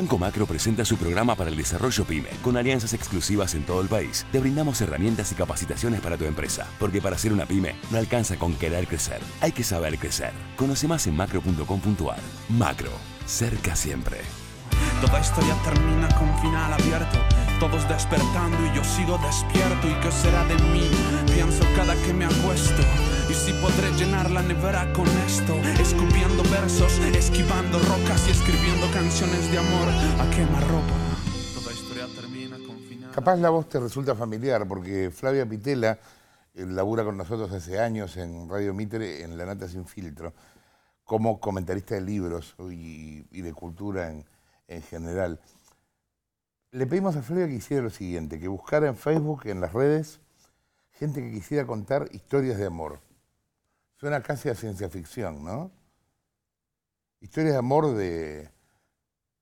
Banco Macro presenta su programa para el desarrollo PyME, con alianzas exclusivas en todo el país. Te brindamos herramientas y capacitaciones para tu empresa, porque para ser una PyME no alcanza con querer crecer, hay que saber crecer. Conoce más en macro.com.ar. Macro, cerca siempre. Toda historia termina con final abierto, todos despertando y yo sigo despierto. ¿Y qué será de mí? Pienso cada que me acuesto. Y si podré llenar la nevera con esto, escupiendo versos, esquivando rocas y escribiendo canciones de amor a quemarropa. Toda historia termina con final. Capaz la voz te resulta familiar porque Flavia Pitela eh, labura con nosotros hace años en Radio Mitre en La Nata Sin Filtro como comentarista de libros y, de cultura en, general. Le pedimos a Flavia que hiciera lo siguiente, que buscara en Facebook, en las redes, gente que quisiera contar historias de amor. Suena casi a ciencia ficción, ¿no? Historias de amor de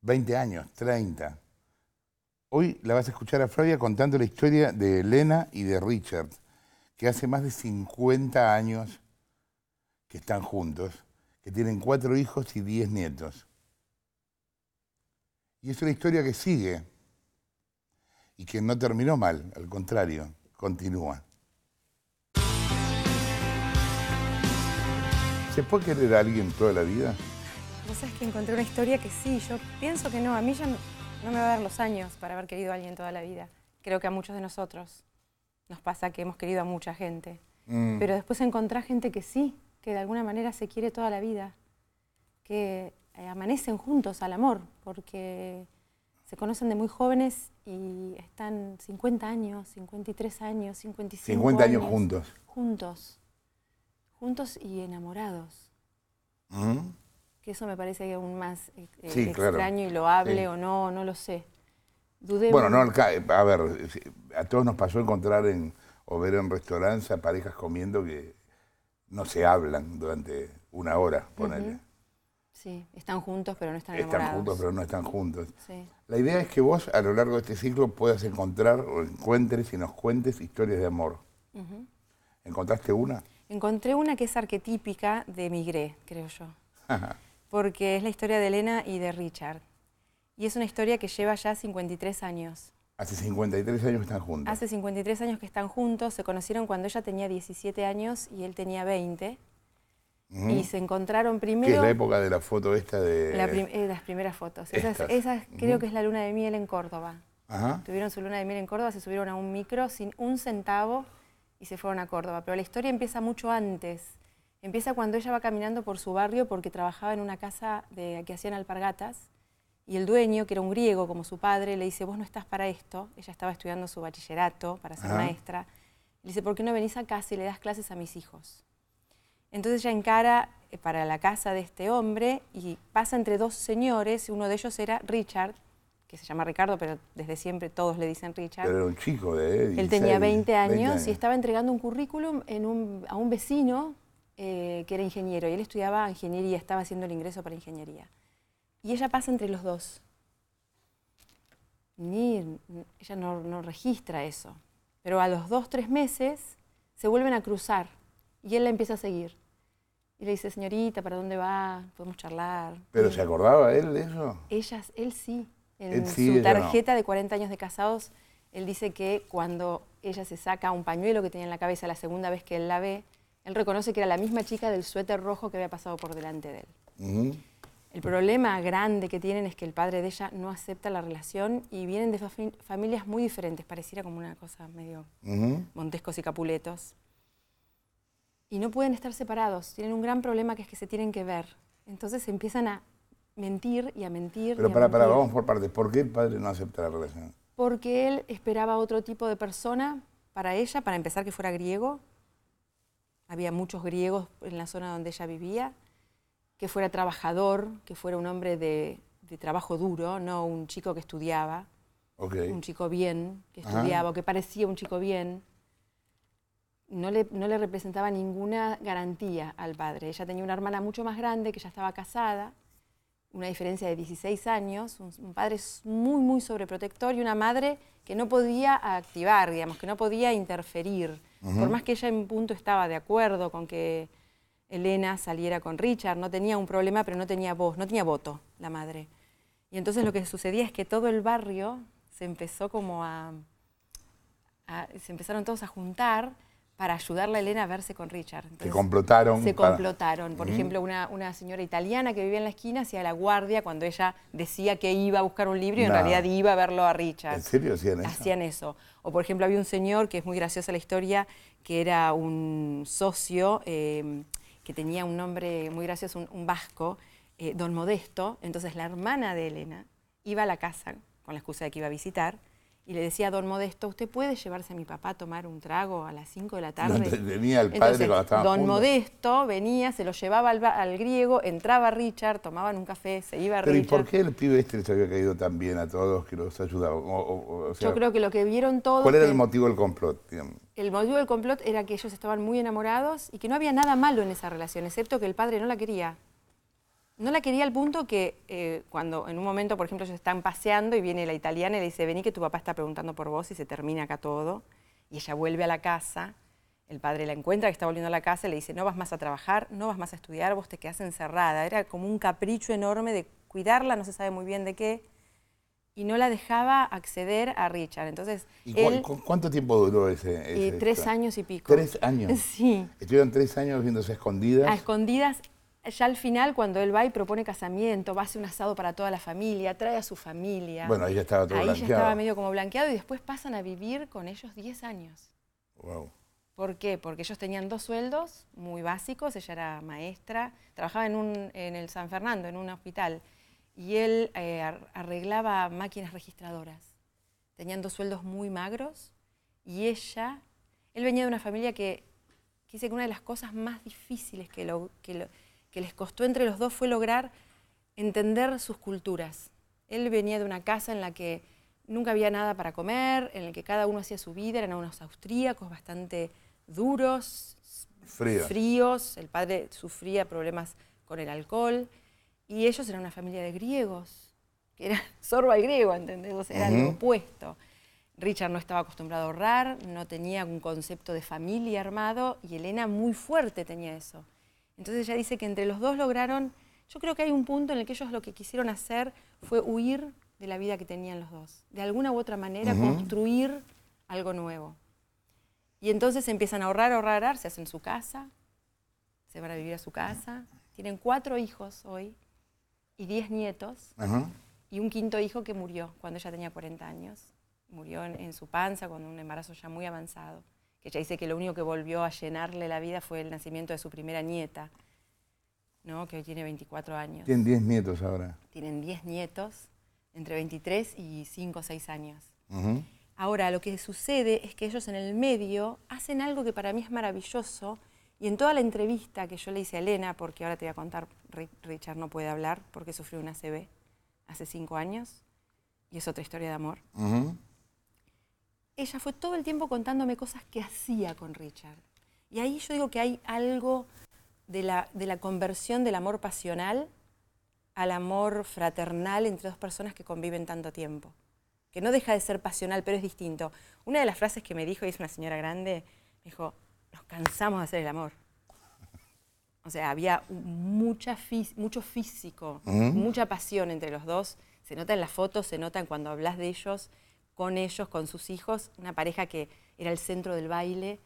20 años, 30. Hoy la vas a escuchar a Flavia contando la historia de Elena y de Richard, que hace más de 50 años que están juntos, que tienen cuatro hijos y diez nietos. Y es una historia que sigue y que no terminó mal, al contrario, continúa. ¿Se puede querer a alguien toda la vida? Vos sabés que encontré una historia que sí, yo pienso que no. A mí ya no, me va a dar los años para haber querido a alguien toda la vida. Creo que a muchos de nosotros nos pasa que hemos querido a mucha gente. Mm. Pero después encontrar gente que sí, que de alguna manera se quiere toda la vida. Que eh, amanecen juntos al amor, porque se conocen de muy jóvenes y están 50 años, 53 años, 55 50 años juntos. Juntos juntos y enamorados. Que eso me parece aún más eh, eh, extraño y lo hable o no, no lo sé. bueno, no, eh, a ver, a todos nos pasó encontrar en, o ver en restaurantes a parejas comiendo que no se hablan durante una hora, ponele. Sí, están juntos pero no están enamorados. Están juntos pero no están juntos. La idea es que vos a lo largo de este ciclo puedas encontrar o encuentres y nos cuentes historias de amor. ¿Encontraste una? Encontré una que es arquetípica de Migré, creo yo. Porque es la historia de Elena y de Richard. Y es una historia que lleva ya 53 años. Hace 53 años que están juntos. Hace 53 años que están juntos. Se conocieron cuando ella tenía 17 años y él tenía 20. Y se encontraron primero... Que es la época de la foto esta de...? Eh, las primeras fotos. Esas, creo que es la luna de miel en Córdoba. Tuvieron su luna de miel en Córdoba, se subieron a un micro sin un centavo y se fueron a Córdoba. Pero la historia empieza mucho antes. Empieza cuando ella va caminando por su barrio porque trabajaba en una casa que hacían alpargatas y el dueño, que era un griego como su padre, le dice, vos no estás para esto. Ella estaba estudiando su bachillerato para ser maestra. Le dice, ¿por qué no venís a casa y le das clases a mis hijos? Entonces ella encara eh, para la casa de este hombre y pasa entre dos señores, uno de ellos era Richard, que se llama Ricardo, pero desde siempre todos le dicen Richard. Pero era un chico de él. Él tenía 20 años, y estaba entregando un currículum en a un vecino eh, que era ingeniero. Y él estudiaba ingeniería, estaba haciendo el ingreso para ingeniería. Y ella pasa entre los dos. Ni, ella no, registra eso. Pero a los dos, tres meses se vuelven a cruzar y él la empieza a seguir. Y le dice, señorita, ¿para dónde va? Podemos charlar. ¿Pero se acordaba él de eso? Ellas, él sí en eh, su tarjeta de 40 años de casados, él dice que cuando ella se saca un pañuelo que tenía en la cabeza la segunda vez que él la ve, él reconoce que era la misma chica del suéter rojo que había pasado por delante de él. El problema grande que tienen es que el padre de ella no acepta la relación y vienen de familias muy diferentes, pareciera como una cosa medio montescos y capuletos. Y no pueden estar separados, tienen un gran problema que es que se tienen que ver. Entonces empiezan a mentir y a mentir. Pero para, para, vamos por partes. ¿Por qué el padre no acepta la relación? Porque él esperaba otro tipo de persona para ella, para empezar que fuera griego. Había muchos griegos en la zona donde ella vivía. Que fuera trabajador, que fuera un hombre de, trabajo duro, no un chico que estudiaba. Un chico bien, que estudiaba, que parecía un chico bien. No le, no le representaba ninguna garantía al padre. Ella tenía una hermana mucho más grande que ya estaba casada una diferencia de 16 años, un, padre muy, muy sobreprotector y una madre que no podía activar, digamos, que no podía interferir. Por más que ella en punto estaba de acuerdo con que Elena saliera con Richard, no tenía un problema, pero no tenía voz, no tenía voto la madre. Y entonces lo que sucedía es que todo el barrio se empezó como a, a se empezaron todos a juntar para ayudarle a Elena a verse con Richard. se complotaron. Se complotaron. Por ejemplo, una, señora italiana que vivía en la esquina hacía la guardia cuando ella decía que iba a buscar un libro y en realidad iba a verlo a Richard. ¿En serio hacían eso? Hacían eso. O por ejemplo, había un señor, que es muy graciosa la historia, que era un socio em, que tenía un nombre muy gracioso, un, vasco, eh, don Modesto. Entonces la hermana de Elena iba a la casa con la excusa de que iba a visitar y le decía a don Modesto, ¿usted puede llevarse a mi papá a tomar un trago a las 5 de la tarde? Venía el padre cuando estaba Don Modesto venía, se lo llevaba al, griego, entraba Richard, tomaban un café, se iba a Pero ¿y por qué el pibe este les había caído tan bien a todos que los ayudaba? Yo creo que lo que vieron todos... ¿Cuál era el motivo del complot? El motivo del complot era que ellos estaban muy enamorados y que no había nada malo en esa relación, excepto que el padre no la quería. No la quería al punto que eh, cuando en un momento, por ejemplo, ellos están paseando y viene la italiana y le dice, vení que tu papá está preguntando por vos y se termina acá todo. Y ella vuelve a la casa, el padre la encuentra que está volviendo a la casa y le dice, no vas más a trabajar, no vas más a estudiar, vos te quedás encerrada. Era como un capricho enorme de cuidarla, no se sabe muy bien de qué. Y no la dejaba acceder a Richard. Entonces, ¿Y cuánto tiempo duró ese? tres años y pico. ¿Tres años? Sí. Estuvieron tres años viéndose escondidas. A escondidas ya al final, cuando él va y propone casamiento, va a hacer un asado para toda la familia, trae a su familia. Bueno, ahí ya estaba todo ahí blanqueado. ya estaba medio como blanqueado y después pasan a vivir con ellos 10 años. Wow. ¿Por qué? Porque ellos tenían dos sueldos muy básicos, ella era maestra, trabajaba en, un, en el San Fernando, en un hospital, y él eh, arreglaba máquinas registradoras. Tenían dos sueldos muy magros y ella, él venía de una familia que, que dice que una de las cosas más difíciles que, que, lo, que les costó entre los dos fue lograr entender sus culturas. Él venía de una casa en la que nunca había nada para comer, en la que cada uno hacía su vida, eran unos austríacos bastante duros, fríos, el padre sufría problemas con el alcohol, y ellos eran una familia de griegos, que era sorba y griego, entendemos. era lo opuesto. Richard no estaba acostumbrado a ahorrar, no tenía un concepto de familia armado, y Elena muy fuerte tenía eso. Entonces ella dice que entre los dos lograron, yo creo que hay un punto en el que ellos lo que quisieron hacer fue huir de la vida que tenían los dos, de alguna u otra manera construir algo nuevo. Y entonces empiezan a ahorrar, ahorrar, ahorrar, se hacen su casa, se van a vivir a su casa, tienen cuatro hijos hoy y diez nietos y un quinto hijo que murió cuando ella tenía 40 años, murió en, en su panza con un embarazo ya muy avanzado. Ella dice que lo único que volvió a llenarle la vida fue el nacimiento de su primera nieta, ¿no? que hoy tiene 24 años. Tienen 10 nietos ahora. Tienen 10 nietos, entre 23 y 5 o 6 años. Ahora, lo que sucede es que ellos en el medio hacen algo que para mí es maravilloso, y en toda la entrevista que yo le hice a Elena, porque ahora te voy a contar, Richard no puede hablar porque sufrió una CB hace cinco años, y es otra historia de amor. Ajá ella fue todo el tiempo contándome cosas que hacía con Richard. Y ahí yo digo que hay algo de la, de la conversión del amor pasional al amor fraternal entre dos personas que conviven tanto tiempo. Que no deja de ser pasional, pero es distinto. Una de las frases que me dijo, y es una señora grande, me dijo, nos cansamos de hacer el amor. O sea, había mucha mucho físico, mucha pasión entre los dos. Se nota en las fotos, se nota cuando hablas de ellos con ellos, con sus hijos, una pareja que era el centro del baile,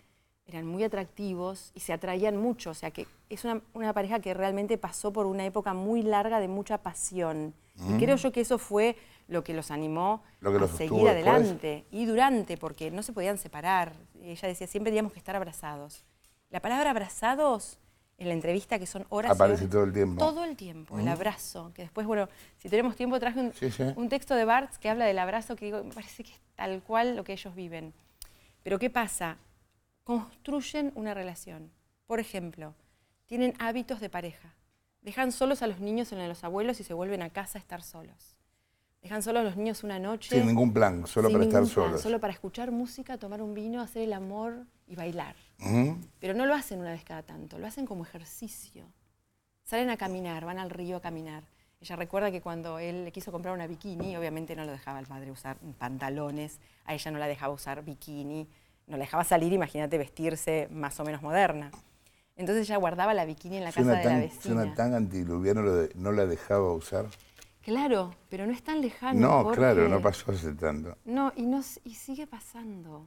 eran muy atractivos y se atraían mucho, o sea que es una, pareja que realmente pasó por una época muy larga de mucha pasión. Y mm. creo yo que eso fue lo que los animó a seguir adelante y durante, porque no se podían separar. Ella decía, siempre teníamos que estar abrazados. La palabra abrazados en la entrevista, que son horas. Aparece todo el tiempo. Todo el tiempo, el mm. abrazo. Que después, bueno, si tenemos tiempo, traje un, texto de Bartz que habla del abrazo, que me parece que es tal cual lo que ellos viven. Pero ¿qué pasa? Construyen una relación. Por ejemplo, tienen hábitos de pareja. Dejan solos a los niños en los abuelos y se vuelven a casa a estar solos. Dejan solos a los niños una noche. Sin ningún plan, solo para estar solos. Solo para escuchar música, tomar un vino, hacer el amor y bailar. Pero no lo hacen una vez cada tanto, lo hacen como ejercicio. Salen a caminar, van al río a caminar. Ella recuerda que cuando él le quiso comprar una bikini, obviamente no lo dejaba el padre usar pantalones, a ella no la dejaba usar bikini, no la dejaba salir, imagínate, vestirse más o menos moderna. Entonces ella guardaba la bikini en la casa de la vecina. Suena tan antiluviano, no la dejaba usar. Claro, pero no es tan lejano. No, claro, no pasó hace tanto. No, y, no, y sigue pasando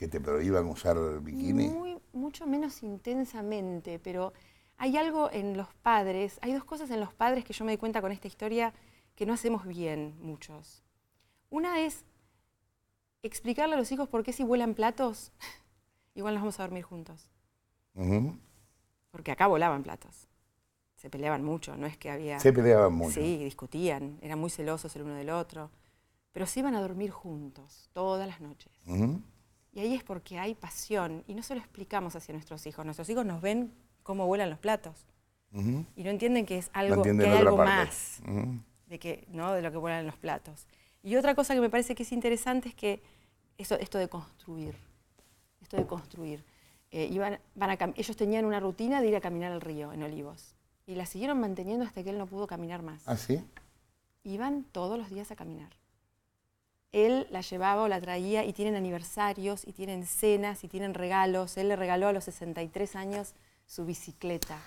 que te prohíban usar bikini? mucho menos intensamente, pero hay algo en los padres, hay dos cosas en los padres que yo me di cuenta con esta historia que no hacemos bien muchos. Una es explicarle a los hijos por qué si vuelan platos, igual nos vamos a dormir juntos. Porque acá volaban platos. Se peleaban mucho, no es que había... Se peleaban mucho. Sí, discutían, eran muy celosos el uno del otro. Pero se iban a dormir juntos, todas las noches. Ajá. Y ahí es porque hay pasión y no se lo explicamos hacia nuestros hijos. Nuestros hijos nos ven cómo vuelan los platos y no entienden que es algo, que más de, que, ¿no? de lo que vuelan los platos. Y otra cosa que me parece que es interesante es que eso, esto de construir, esto de construir. Eh, iban, van a ellos tenían una rutina de ir a caminar al río en Olivos y la siguieron manteniendo hasta que él no pudo caminar más. ¿Ah, sí? Iban todos los días a caminar él la llevaba o la traía y tienen aniversarios y tienen cenas y tienen regalos. Él le regaló a los 63 años su bicicleta.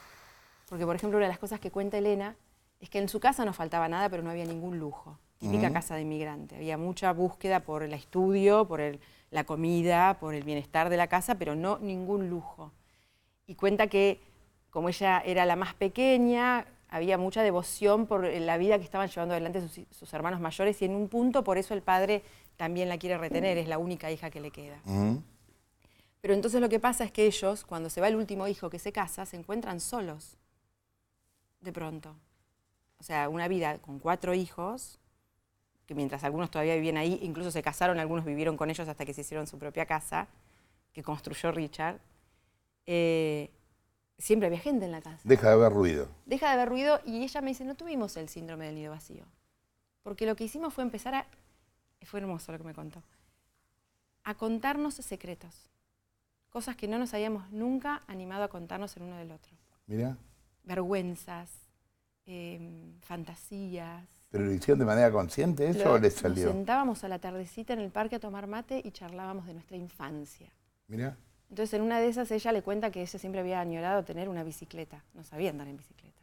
Porque, por ejemplo, una de las cosas que cuenta Elena es que en su casa no faltaba nada, pero no había ningún lujo. Típica casa de inmigrante. Había mucha búsqueda por el estudio, por la comida, por el bienestar de la casa, pero no ningún lujo. Y cuenta que, como ella era la más pequeña, había mucha devoción por eh, la vida que estaban llevando adelante sus, hermanos mayores y en un punto por eso el padre también la quiere retener, es la única hija que le queda. Pero entonces lo que pasa es que ellos, cuando se va el último hijo que se casa, se encuentran solos, de pronto. O sea, una vida con cuatro hijos, que mientras algunos todavía vivían ahí, incluso se casaron, algunos vivieron con ellos hasta que se hicieron su propia casa, que construyó Richard. Eh, siempre había gente en la casa. Deja de haber ruido. Deja de haber ruido y ella me dice, no tuvimos el síndrome del nido vacío. Porque lo que hicimos fue empezar a, fue hermoso lo que me contó, a contarnos secretos. Cosas que no nos habíamos nunca animado a contarnos el uno del otro. Mira. Vergüenzas, em, fantasías. ¿Pero lo hicieron de manera consciente eso o les salió? Nos sentábamos a la tardecita en el parque a tomar mate y charlábamos de nuestra infancia. Mira. Entonces, en una de esas, ella le cuenta que ella siempre había añorado tener una bicicleta. No sabía andar en bicicleta.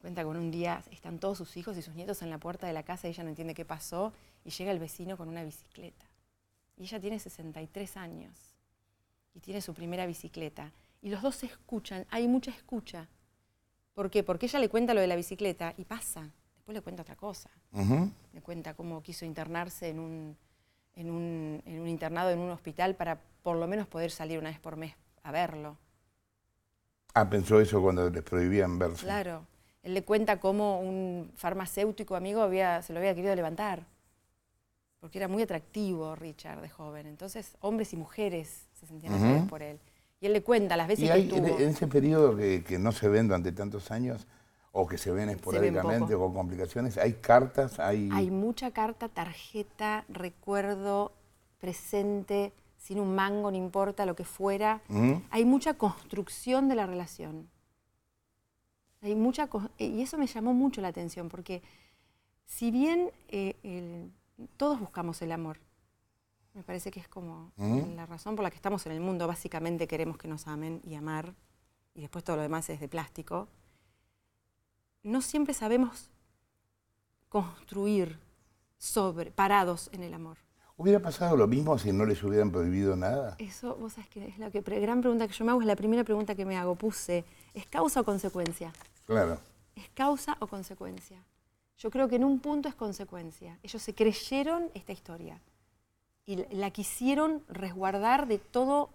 Cuenta con un día están todos sus hijos y sus nietos en la puerta de la casa y ella no entiende qué pasó y llega el vecino con una bicicleta. Y ella tiene 63 años y tiene su primera bicicleta. Y los dos se escuchan, hay mucha escucha. ¿Por qué? Porque ella le cuenta lo de la bicicleta y pasa. Después le cuenta otra cosa. Le cuenta cómo quiso internarse en un en un, en un internado, en un hospital, para por lo menos poder salir una vez por mes a verlo. Ah, pensó eso cuando les prohibían verlo Claro. Él le cuenta cómo un farmacéutico amigo había, se lo había querido levantar, porque era muy atractivo Richard de joven. Entonces, hombres y mujeres se sentían atraídos por él. Y él le cuenta las veces que En ese periodo que, que no se ven durante tantos años, o que se ven esporádicamente o con complicaciones. ¿Hay cartas? Hay... hay mucha carta, tarjeta, recuerdo, presente, sin un mango, no importa lo que fuera. Hay mucha construcción de la relación. Hay mucha eh, y eso me llamó mucho la atención porque si bien eh, todos buscamos el amor, me parece que es como la razón por la que estamos en el mundo, básicamente queremos que nos amen y amar, y después todo lo demás es de plástico no siempre sabemos construir sobre, parados en el amor. ¿Hubiera pasado lo mismo si no les hubieran prohibido nada? Eso, vos sabes que es la gran pregunta que yo me hago, es la primera pregunta que me hago, puse, ¿es causa o consecuencia? Claro. ¿Es causa o consecuencia? Yo creo que en un punto es consecuencia. Ellos se creyeron esta historia y la quisieron resguardar de todo,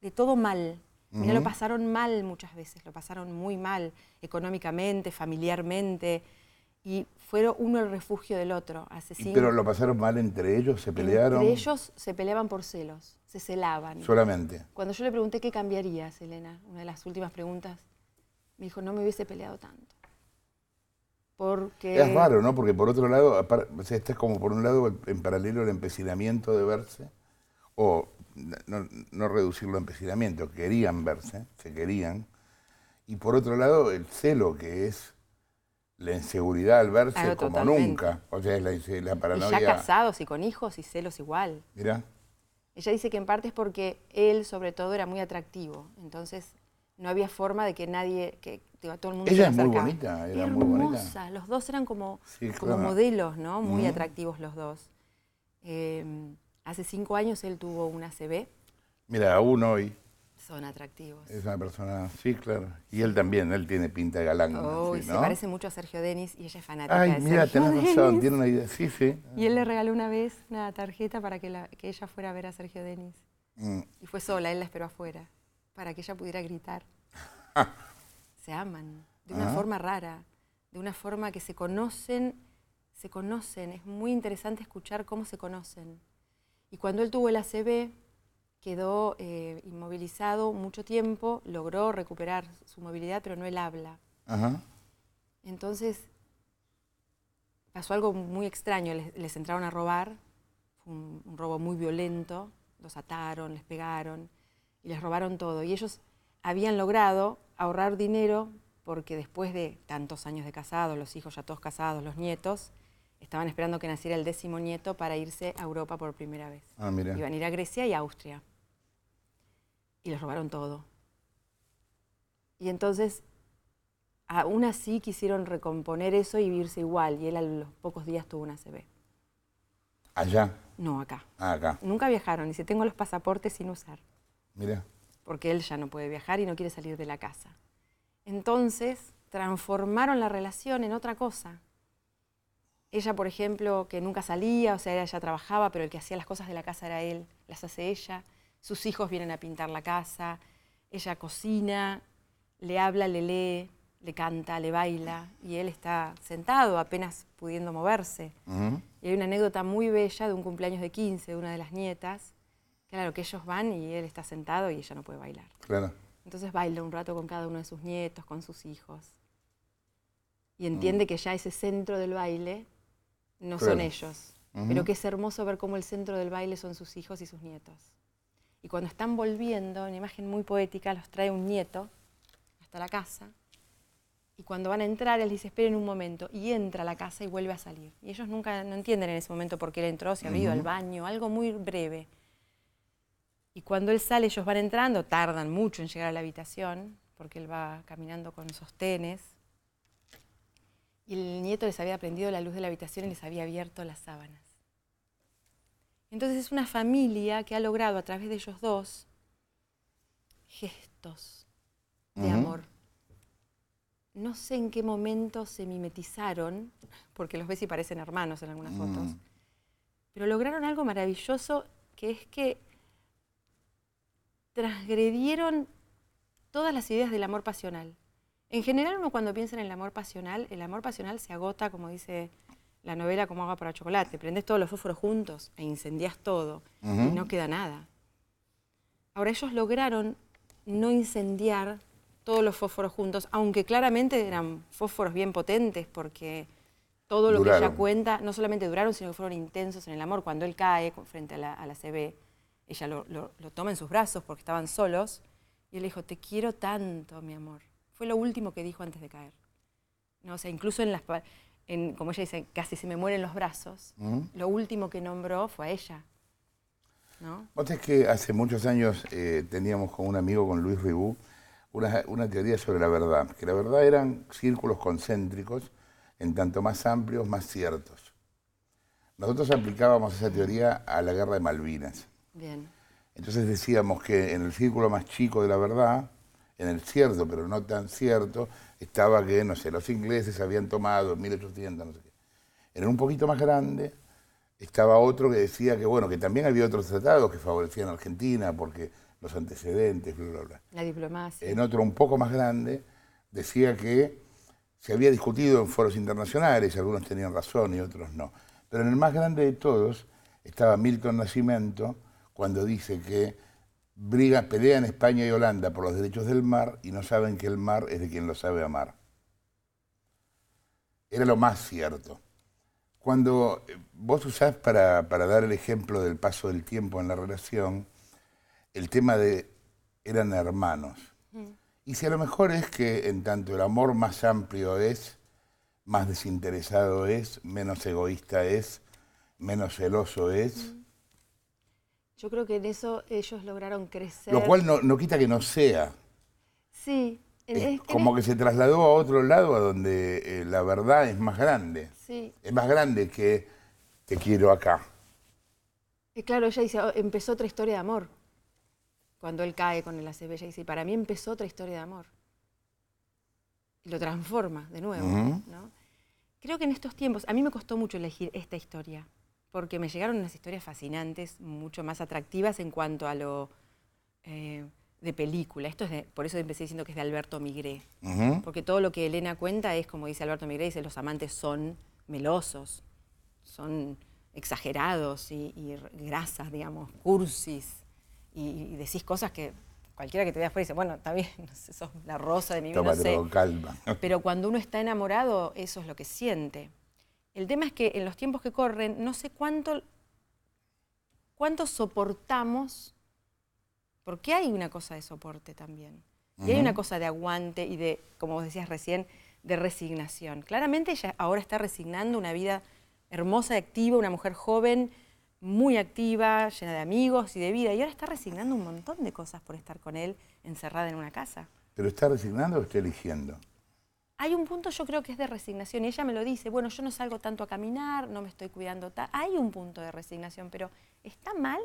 de todo mal. Mira, lo pasaron mal muchas veces, lo pasaron muy mal, económicamente, familiarmente, y fueron uno el refugio del otro. Asesinos. ¿Pero lo pasaron mal entre ellos? ¿Se pelearon? Entre ellos se peleaban por celos, se celaban. Solamente. Cuando yo le pregunté qué cambiarías, Elena, una de las últimas preguntas, me dijo, no me hubiese peleado tanto. Porque... Es raro, ¿no? Porque por otro lado, este es como por un lado en paralelo el empecinamiento de verse, o no, reducirlo a empecinamiento, querían verse, se querían. Y por otro lado, el celo que es la inseguridad al verse como nunca. O sea, es la, la paranoia. ya casados y con hijos y celos igual. Mira. Ella dice que en parte es porque él, sobre todo, era muy atractivo. Entonces, no había forma de que nadie, que todo el mundo Ella es muy bonita, era muy bonita. Los dos eran como, modelos, ¿no? Muy atractivos los dos. Eh, Hace cinco años él tuvo una CB. Mira, uno hoy. Son atractivos. Es una persona, sí, claro. Y él también, él tiene pinta de galán. se parece mucho a Sergio Denis y ella es fanática Ay, mira, tenemos tenés tiene una idea, sí, sí. Y él le regaló una vez una tarjeta para que, ella fuera a ver a Sergio Denis. Mm. Y fue sola, él la esperó afuera, para que ella pudiera gritar. Se aman, de una ah. forma rara, de una forma que se conocen, se conocen. Es muy interesante escuchar cómo se conocen. Y cuando él tuvo el ACV, quedó eh, inmovilizado mucho tiempo, logró recuperar su movilidad, pero no el habla. Entonces pasó algo muy extraño, les, entraron a robar, fue un, un, robo muy violento, los ataron, les pegaron y les robaron todo. Y ellos habían logrado ahorrar dinero porque después de tantos años de casados, los hijos ya todos casados, los nietos, estaban esperando que naciera el décimo nieto para irse a Europa por primera vez. Ah, mira. Iban a ir a Grecia y a Austria. Y los robaron todo. Y entonces, aún así quisieron recomponer eso y vivirse igual. Y él a los pocos días tuvo una CB. ¿Allá? No, acá. Ah, acá. Nunca viajaron. y Dice, tengo los pasaportes sin usar. Mira. Porque él ya no puede viajar y no quiere salir de la casa. Entonces, transformaron la relación en otra cosa ella, por ejemplo, que nunca salía, o sea, ella trabajaba, pero el que hacía las cosas de la casa era él, las hace ella. Sus hijos vienen a pintar la casa, ella cocina, le habla, le lee, le canta, le baila, y él está sentado, apenas pudiendo moverse. Y hay una anécdota muy bella de un cumpleaños de 15 de una de las nietas, claro, que ellos van y él está sentado y ella no puede bailar. Entonces baila un rato con cada uno de sus nietos, con sus hijos. Y entiende mm. que ya ese centro del baile no son ellos. Pero que es hermoso ver cómo el centro del baile son sus hijos y sus nietos. Y cuando están volviendo, una imagen muy poética, los trae un nieto hasta la casa. Y cuando van a entrar, él dice, esperen un momento. Y entra a la casa y vuelve a salir. Y ellos nunca no entienden en ese momento por qué él entró, si ha ido al baño, algo muy breve. Y cuando él sale, ellos van entrando, tardan mucho en llegar a la habitación, porque él va caminando con sostenes y el nieto les había prendido la luz de la habitación y les había abierto las sábanas. Entonces es una familia que ha logrado a través de ellos dos gestos de amor. No sé en qué momento se mimetizaron, porque los ves y parecen hermanos en algunas fotos, pero lograron algo maravilloso que es que transgredieron todas las ideas del amor pasional. En general uno cuando piensa en el amor pasional, el amor pasional se agota, como dice la novela, como agua para chocolate. Prendes todos los fósforos juntos e incendias todo y no queda nada. Ahora ellos lograron no incendiar todos los fósforos juntos, aunque claramente eran fósforos bien potentes porque todo lo que ella cuenta, no solamente duraron, sino que fueron intensos en el amor. Cuando él cae frente a la, a CB, ella lo, lo toma en sus brazos porque estaban solos y él dijo, te quiero tanto, mi amor. Fue lo último que dijo antes de caer. ¿No? O sea, incluso en las... En, como ella dice, casi se me mueren los brazos, lo último que nombró fue a ella. ¿no? Vos que hace muchos años eh, teníamos con un amigo, con Luis Ribú, una, una, teoría sobre la verdad, que la verdad eran círculos concéntricos, en tanto más amplios, más ciertos. Nosotros aplicábamos esa teoría a la guerra de Malvinas. Bien. Entonces decíamos que en el círculo más chico de la verdad, en el cierto, pero no tan cierto, estaba que, no sé, los ingleses habían tomado 1800, no sé qué. En un poquito más grande estaba otro que decía que, bueno, que también había otros tratados que favorecían a Argentina porque los antecedentes, bla, bla, bla. La diplomacia. En otro un poco más grande decía que se había discutido en foros internacionales, algunos tenían razón y otros no. Pero en el más grande de todos estaba Milton Nascimento cuando dice que Briga, pelean España y Holanda por los derechos del mar y no saben que el mar es de quien lo sabe amar. Era lo más cierto. Cuando eh, vos usás para, dar el ejemplo del paso del tiempo en la relación, el tema de eran hermanos. Mm. Y si a lo mejor es que en tanto el amor más amplio es, más desinteresado es, menos egoísta es, menos celoso es, mm. Yo creo que en eso ellos lograron crecer. Lo cual no, quita que no sea. Sí. Es, como que se trasladó a otro lado a donde eh, la verdad es más grande. Sí. Es más grande que te quiero acá. claro, ella dice, oh, empezó otra historia de amor. Cuando él cae con el ACB, ella dice, para mí empezó otra historia de amor. Y lo transforma de nuevo. Creo que en estos tiempos, a mí me costó mucho elegir esta historia porque me llegaron unas historias fascinantes, mucho más atractivas en cuanto a lo eh, de película. Esto es por eso empecé diciendo que es de Alberto Migré, porque todo lo que Elena cuenta es, como dice Alberto Migré, dice, los amantes son melosos, son exagerados y, grasas, digamos, cursis, y, decís cosas que cualquiera que te vea afuera dice, bueno, está bien, sos la rosa de mi vida, no sé. calma. Pero cuando uno está enamorado, eso es lo que siente. El tema es que en los tiempos que corren, no sé cuánto, cuánto soportamos, porque hay una cosa de soporte también. Y hay una cosa de aguante y de, como vos decías recién, de resignación. Claramente ella ahora está resignando una vida hermosa y activa, una mujer joven, muy activa, llena de amigos y de vida. Y ahora está resignando un montón de cosas por estar con él encerrada en una casa. ¿Pero está resignando o está eligiendo? hay un punto yo creo que es de resignación y ella me lo dice, bueno, yo no salgo tanto a caminar, no me estoy cuidando, hay un punto de resignación, pero ¿está mal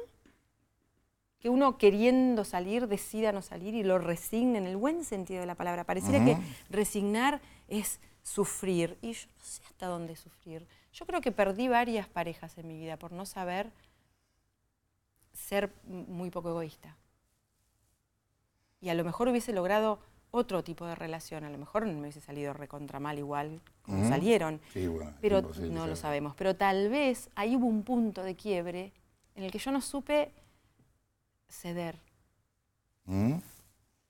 que uno queriendo salir decida no salir y lo resigne en el buen sentido de la palabra? Pareciera que resignar es sufrir y yo no sé hasta dónde sufrir. Yo creo que perdí varias parejas en mi vida por no saber ser muy poco egoísta. Y a lo mejor hubiese logrado otro tipo de relación. A lo mejor me hubiese salido recontra mal igual como salieron. pero no lo sabemos. Pero tal vez ahí hubo un punto de quiebre en el que yo no supe ceder. ¿Mm?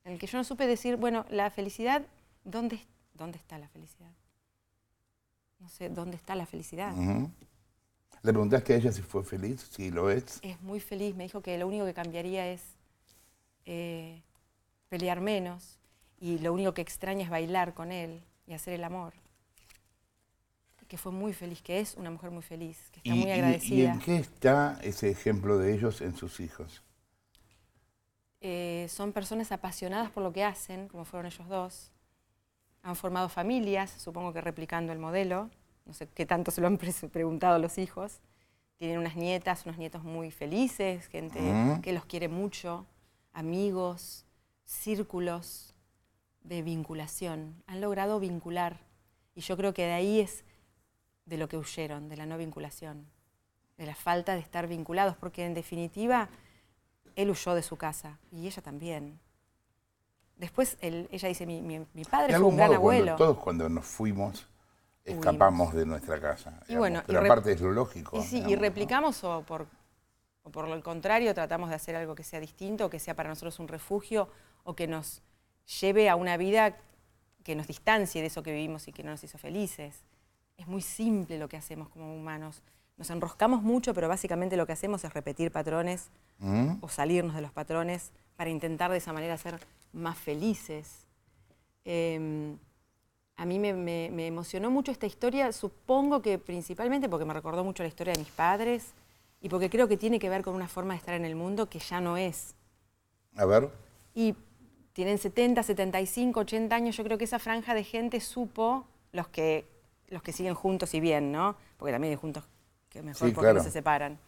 En el que yo no supe decir, bueno, la felicidad, ¿dónde, dónde está la felicidad? No sé, ¿dónde está la felicidad? ¿Le preguntaste a ella si fue feliz? Si lo es. Es muy feliz. Me dijo que lo único que cambiaría es eh, pelear menos, y lo único que extraña es bailar con él y hacer el amor. Que fue muy feliz, que es una mujer muy feliz, que está muy agradecida. ¿Y, en qué está ese ejemplo de ellos en sus hijos? Eh, son personas apasionadas por lo que hacen, como fueron ellos dos. Han formado familias, supongo que replicando el modelo. No sé qué tanto se lo han preguntado los hijos. Tienen unas nietas, unos nietos muy felices, gente que los quiere mucho, amigos, círculos de vinculación, han logrado vincular. Y yo creo que de ahí es de lo que huyeron, de la no vinculación, de la falta de estar vinculados, porque en definitiva él huyó de su casa y ella también. Después ella dice, mi, padre fue un gran abuelo. todos cuando nos fuimos escapamos de nuestra casa. Y bueno, Pero aparte es lo lógico. Y, replicamos o, por, o por lo contrario tratamos de hacer algo que sea distinto, que sea para nosotros un refugio o que nos lleve a una vida que nos distancie de eso que vivimos y que no nos hizo felices. Es muy simple lo que hacemos como humanos. Nos enroscamos mucho, pero básicamente lo que hacemos es repetir patrones mm. o salirnos de los patrones para intentar de esa manera ser más felices. Em, a mí me, me, emocionó mucho esta historia, supongo que principalmente porque me recordó mucho la historia de mis padres y porque creo que tiene que ver con una forma de estar en el mundo que ya no es. A ver. Y tienen 70, 75, 80 años, yo creo que esa franja de gente supo los que, los que siguen juntos y bien, ¿no? Porque también hay juntos que mejor porque no se separan.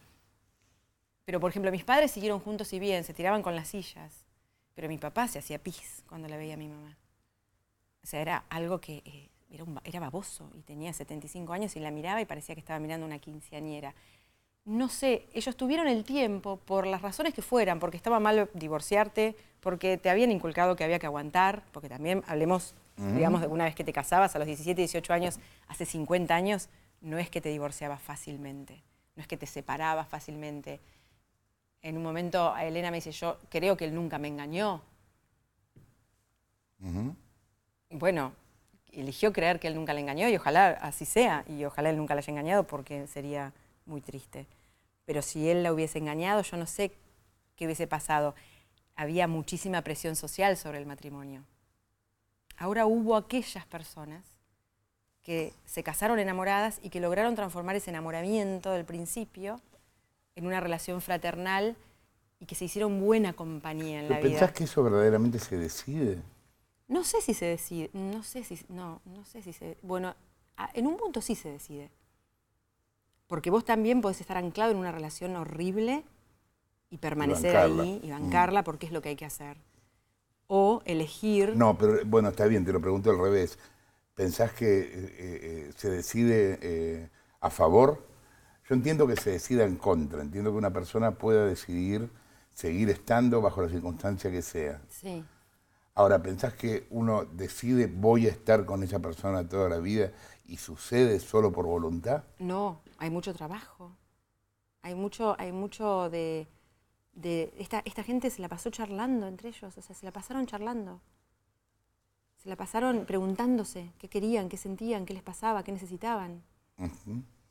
Pero, por ejemplo, mis padres siguieron juntos y bien, se tiraban con las sillas. Pero mi papá se hacía pis cuando la veía a mi mamá. O sea, era algo que eh, era, baboso y tenía 75 años y la miraba y parecía que estaba mirando una quinceañera no sé, ellos tuvieron el tiempo, por las razones que fueran, porque estaba mal divorciarte, porque te habían inculcado que había que aguantar, porque también hablemos, digamos, de una vez que te casabas a los 17, 18 años, hace 50 años, no es que te divorciabas fácilmente, no es que te separabas fácilmente. En un momento Elena me dice, yo creo que él nunca me engañó. Bueno, eligió creer que él nunca le engañó y ojalá así sea, y ojalá él nunca la haya engañado porque sería muy triste. Pero si él la hubiese engañado, yo no sé qué hubiese pasado. Había muchísima presión social sobre el matrimonio. Ahora hubo aquellas personas que se casaron enamoradas y que lograron transformar ese enamoramiento del principio en una relación fraternal y que se hicieron buena compañía en la vida. ¿Pensás que eso verdaderamente se decide? No sé si se decide, no sé si, no, no sé si se, bueno, en un punto sí se decide. Porque vos también podés estar anclado en una relación horrible y permanecer ahí y mm. bancarla porque es lo que hay que hacer. O elegir... No, pero bueno, está bien, te lo pregunto al revés. ¿Pensás que eh, eh, se decide eh, a favor? Yo entiendo que se decida en contra, entiendo que una persona pueda decidir seguir estando bajo la circunstancia que sea. Sí. Ahora, ¿pensás que uno decide voy a estar con esa persona toda la vida y sucede solo por voluntad? No, hay mucho trabajo. Hay mucho, hay mucho de... esta, gente se la pasó charlando entre ellos, o sea, se la pasaron charlando. Se la pasaron preguntándose qué querían, qué sentían, qué les pasaba, qué necesitaban.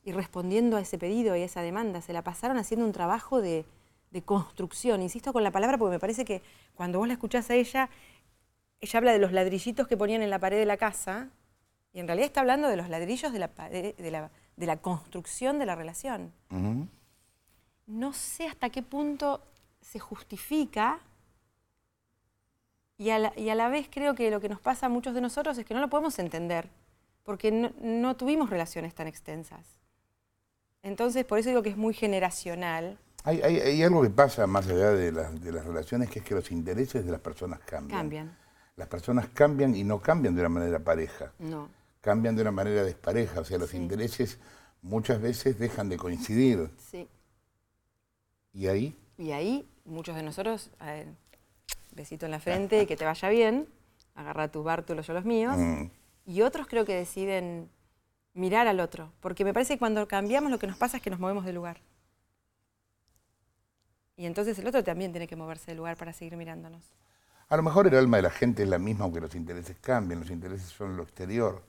Y respondiendo a ese pedido y a esa demanda, se la pasaron haciendo un trabajo de, de construcción. Insisto con la palabra porque me parece que cuando vos la escuchás a ella, ella habla de los ladrillitos que ponían en la pared de la casa, y en realidad está hablando de los ladrillos de la, de la, construcción de la relación. No sé hasta qué punto se justifica y a, la, vez creo que lo que nos pasa a muchos de nosotros es que no lo podemos entender porque no, tuvimos relaciones tan extensas. Entonces, por eso digo que es muy generacional. Hay, algo que pasa más allá de, de, las relaciones, que es que los intereses de las personas cambian. Cambian. Las personas cambian y no cambian de una manera pareja. No cambian de una manera despareja, o sea, los intereses muchas veces dejan de coincidir. Sí. ¿Y ahí? Y ahí muchos de nosotros, besito en la ah. frente, que te vaya bien, agarra tu bártulo, yo los míos, mm. y otros creo que deciden mirar al otro, porque me parece que cuando cambiamos lo que nos pasa es que nos movemos de lugar. Y entonces el otro también tiene que moverse de lugar para seguir mirándonos. A lo mejor el alma de la gente es la misma, aunque los intereses cambien, los intereses son lo exterior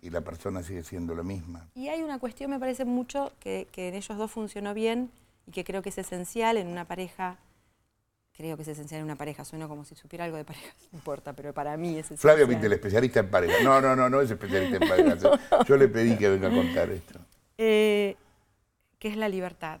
y la persona sigue siendo la misma. Y hay una cuestión, me parece mucho, que, en ellos dos funcionó bien y que creo que es esencial en una pareja creo que es esencial en una pareja. Suena como si supiera algo de pareja, no importa, pero para mí es esencial. Flavio Pintel, especialista en pareja. No, no, no, no es especialista en pareja. Yo le pedí que venga a contar esto. Eh, ¿Qué es la libertad.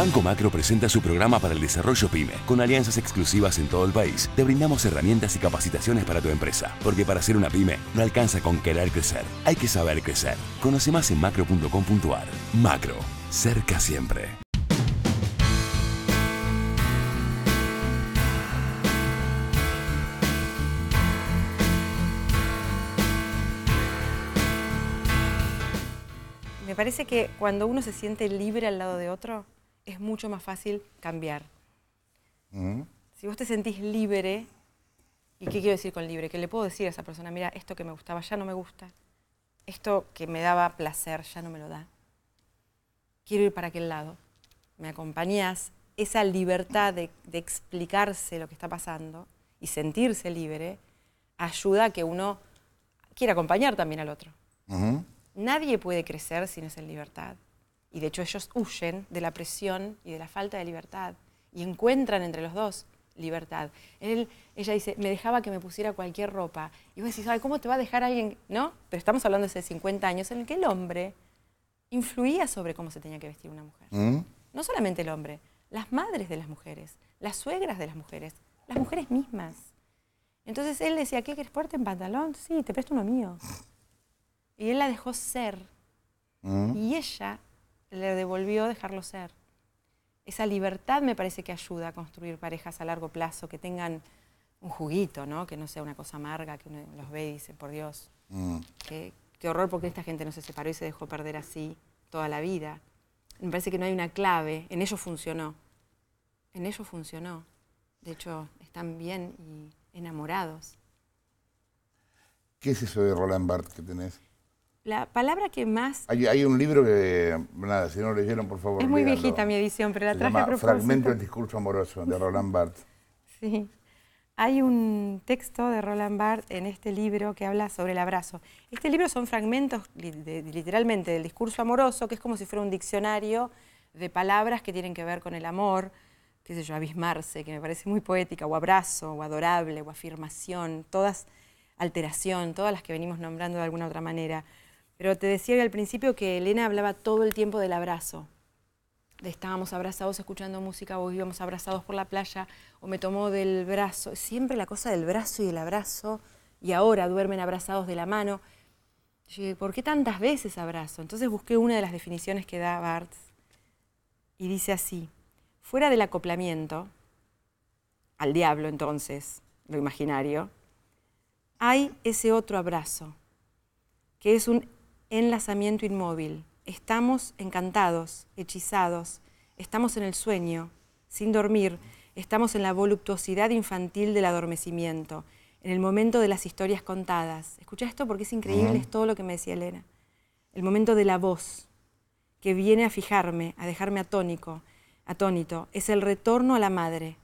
Banco Macro presenta su programa para el desarrollo PyME. Con alianzas exclusivas en todo el país, te brindamos herramientas y capacitaciones para tu empresa. Porque para ser una PyME no alcanza con querer crecer, hay que saber crecer. Conoce más en macro.com.ar. Macro, cerca siempre. Me parece que cuando uno se siente libre al lado de otro, es mucho más fácil cambiar. Mm. Si vos te sentís libre, ¿y qué quiero decir con libre? Que le puedo decir a esa persona, mira, esto que me gustaba ya no me gusta, esto que me daba placer ya no me lo da, quiero ir para aquel lado, me acompañás, esa libertad de, explicarse lo que está pasando y sentirse libre ayuda a que uno quiera acompañar también al otro. Nadie puede crecer sin esa libertad. Y de hecho ellos huyen de la presión y de la falta de libertad y encuentran entre los dos libertad. Él, ella dice, me dejaba que me pusiera cualquier ropa. Y vos decís, ¿cómo te va a dejar alguien? ¿No? Pero estamos hablando de hace 50 años en el que el hombre influía sobre cómo se tenía que vestir una mujer. Mm. No solamente el hombre, las madres de las mujeres, las suegras de las mujeres, las mujeres mismas. Entonces él decía, ¿qué quieres ponerte en pantalón? Sí, te presto uno mío. Y él la dejó ser. Mm. Y ella le devolvió dejarlo ser. Esa libertad me parece que ayuda a construir parejas a largo plazo, que tengan un juguito, ¿no? que no sea una cosa amarga, que uno los ve y dice, por Dios, mm. qué, horror porque esta gente no se separó y se dejó perder así toda la vida. Me parece que no hay una clave, en ello funcionó, en ello funcionó. De hecho, están bien y enamorados. ¿Qué es eso de Roland Barthes que tenés? la palabra que más... Hay, un libro que, nada, si no lo leyeron, por favor. Es muy viejita mi edición, pero la traje a propósito. Fragmento del discurso amoroso de Roland Barthes. Sí. Hay un texto de Roland Barthes en este libro que habla sobre el abrazo. Este libro son fragmentos literalmente del discurso amoroso, que es como si fuera un diccionario de palabras que tienen que ver con el amor, qué sé yo, abismarse, que me parece muy poética, o abrazo, o adorable, o afirmación, todas alteración, todas las que venimos nombrando de alguna otra manera. Pero te decía al principio que Elena hablaba todo el tiempo del abrazo. Estábamos abrazados escuchando música o íbamos abrazados por la playa o me tomó del brazo. Siempre la cosa del brazo y el abrazo. Y ahora duermen abrazados de la mano. ¿por qué tantas veces abrazo? Entonces busqué una de las definiciones que da Barthes y dice así, fuera del acoplamiento, al diablo entonces, lo imaginario, hay ese otro abrazo, que es un enlazamiento inmóvil. Estamos encantados, hechizados, estamos en el sueño, sin dormir, estamos en la voluptuosidad infantil del adormecimiento, en el momento de las historias contadas. Escucha esto porque es increíble, es todo lo que me decía Elena. El momento de la voz que viene a fijarme, a dejarme atónico, atónito, es el retorno a la madre.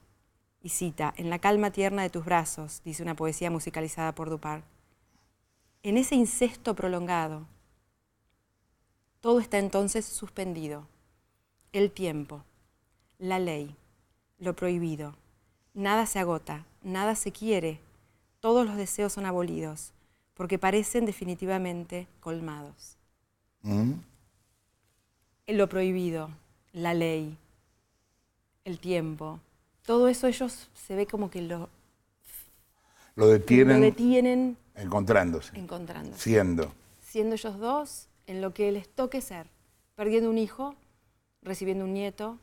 Y cita, en la calma tierna de tus brazos, dice una poesía musicalizada por Dupar. En ese incesto prolongado, todo está entonces suspendido. El tiempo, la ley, lo prohibido. Nada se agota, nada se quiere. Todos los deseos son abolidos, porque parecen definitivamente colmados. Mm. Lo prohibido, la ley, el tiempo. Todo eso ellos se ve como que lo... Lo detienen. Lo detienen. Encontrándose. Encontrándose. Siendo. Siendo ellos dos en lo que les toque ser, perdiendo un hijo, recibiendo un nieto,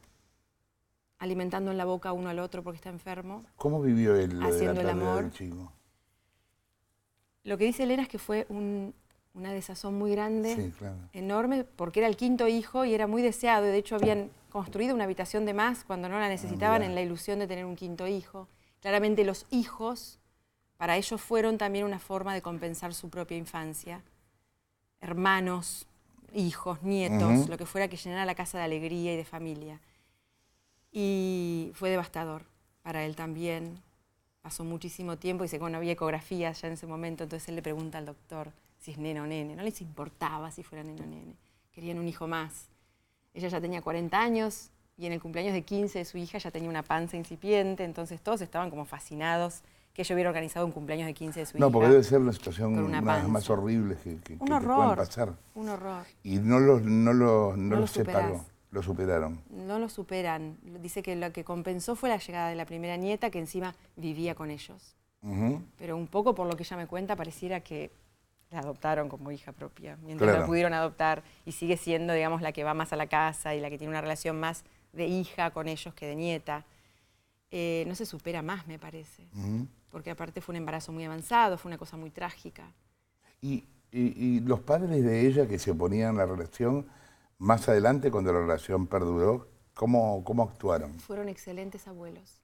alimentando en la boca uno al otro porque está enfermo. ¿Cómo vivió él lo haciendo el amor? Lo que dice Elena es que fue una desazón muy grande, enorme, porque era el quinto hijo y era muy deseado. De hecho, habían construido una habitación de más cuando no la ah, necesitaban en la ilusión de tener un quinto hijo. Claramente los hijos, para ellos fueron también una forma de compensar su propia infancia hermanos, hijos, nietos, lo que fuera que llenara la casa de alegría y de familia. Y fue devastador para él también. Pasó muchísimo tiempo y se bueno, había ecografías ya en ese momento, entonces él le pregunta al doctor si es nena o nene. No les importaba si fuera nena o nene. Querían un hijo más. Ella ya tenía 40 años y en el cumpleaños de 15 de su hija ya tenía una panza incipiente, entonces todos estaban como fascinados que yo hubiera organizado un cumpleaños de 15 de su hija. No, porque debe ser una situación más horrible que, que, pasar. Un horror. Y no los no lo, no, superaron. No lo superan. Dice que lo que compensó fue la llegada de la primera nieta, que encima vivía con ellos. Pero un poco por lo que ella me cuenta, pareciera que la adoptaron como hija propia, mientras la pudieron adoptar y sigue siendo, digamos, la que va más a la casa y la que tiene una relación más de hija con ellos que de nieta. Eh, no se supera más, me parece. Ajá porque aparte fue un embarazo muy avanzado, fue una cosa muy trágica. Y, los padres de ella que se oponían a la relación, más adelante cuando la relación perduró, ¿cómo, cómo actuaron? Fueron excelentes abuelos.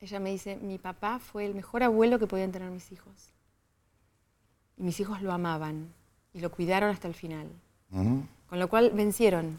Ella me dice, mi papá fue el mejor abuelo que podían tener mis hijos. Y mis hijos lo amaban y lo cuidaron hasta el final. Con lo cual vencieron